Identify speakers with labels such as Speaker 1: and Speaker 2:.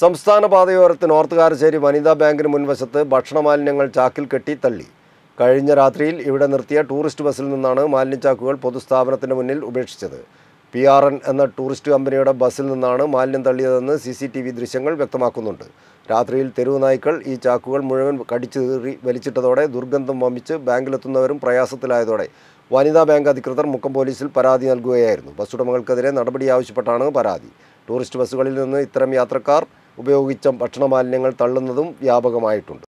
Speaker 1: സംസ്ഥാന പാതയോരത്ത് നോർത്തുകാരശ്ശേരി വനിതാ ബാങ്കിന് മുൻവശത്ത് ഭക്ഷണ മാലിന്യങ്ങൾ ചാക്കിൽ കെട്ടി തള്ളി കഴിഞ്ഞ രാത്രിയിൽ ഇവിടെ നിർത്തിയ ടൂറിസ്റ്റ് ബസ്സിൽ നിന്നാണ് മാലിന്യച്ചാക്കുകൾ പൊതുസ്ഥാപനത്തിന് മുന്നിൽ ഉപേക്ഷിച്ചത് പി ആർ എൻ എന്ന ടൂറിസ്റ്റ് കമ്പനിയുടെ ബസ്സിൽ നിന്നാണ് മാലിന്യം തള്ളിയതെന്ന് സി സി ടി വി ദൃശ്യങ്ങൾ വ്യക്തമാക്കുന്നുണ്ട് രാത്രിയിൽ തെരുവ് നായ്ക്കൾ ഈ ചാക്കുകൾ മുഴുവൻ കടിച്ചേറി വലിച്ചിട്ടതോടെ ദുർഗന്ധം വമിച്ച് ബാങ്കിലെത്തുന്നവരും പ്രയാസത്തിലായതോടെ വനിതാ ബാങ്ക് അധികൃതർ മുക്കം പോലീസിൽ പരാതി നൽകുകയായിരുന്നു ബസ് ഉടമകൾക്കെതിരെ നടപടി ആവശ്യപ്പെട്ടാണ് പരാതി ടൂറിസ്റ്റ് ബസ്സുകളിൽ നിന്ന് ഇത്തരം യാത്രക്കാർ ഉപയോഗിച്ച ഭക്ഷണ മാലിന്യങ്ങൾ തള്ളുന്നതും വ്യാപകമായിട്ടുണ്ട്